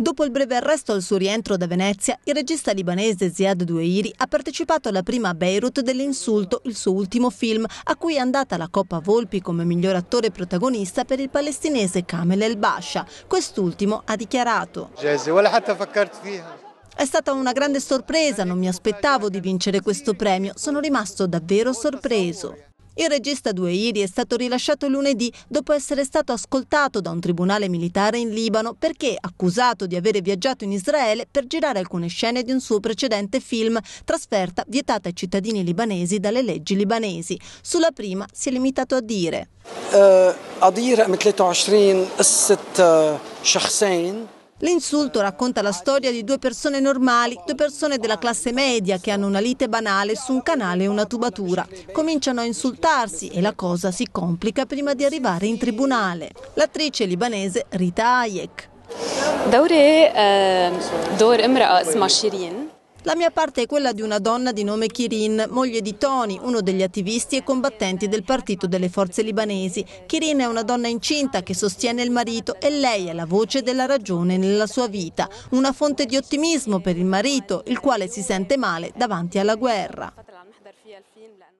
Dopo il breve arresto al suo rientro da Venezia, il regista libanese Ziad Dueiri ha partecipato alla prima Beirut dell'insulto, il suo ultimo film, a cui è andata la Coppa Volpi come miglior attore protagonista per il palestinese Kamel El-Basha. Quest'ultimo ha dichiarato. È stata una grande sorpresa, non mi aspettavo di vincere questo premio, sono rimasto davvero sorpreso. Il regista Due Iri è stato rilasciato lunedì dopo essere stato ascoltato da un tribunale militare in Libano perché accusato di avere viaggiato in Israele per girare alcune scene di un suo precedente film, trasferta vietata ai cittadini libanesi dalle leggi libanesi. Sulla prima si è limitato a dire. Uh, L'insulto racconta la storia di due persone normali, due persone della classe media che hanno una lite banale su un canale e una tubatura. Cominciano a insultarsi e la cosa si complica prima di arrivare in tribunale. L'attrice libanese Rita Hayek. Eh, la mia parte è quella di una donna di nome Kirin, moglie di Tony, uno degli attivisti e combattenti del partito delle forze libanesi. Kirin è una donna incinta che sostiene il marito e lei è la voce della ragione nella sua vita, una fonte di ottimismo per il marito, il quale si sente male davanti alla guerra.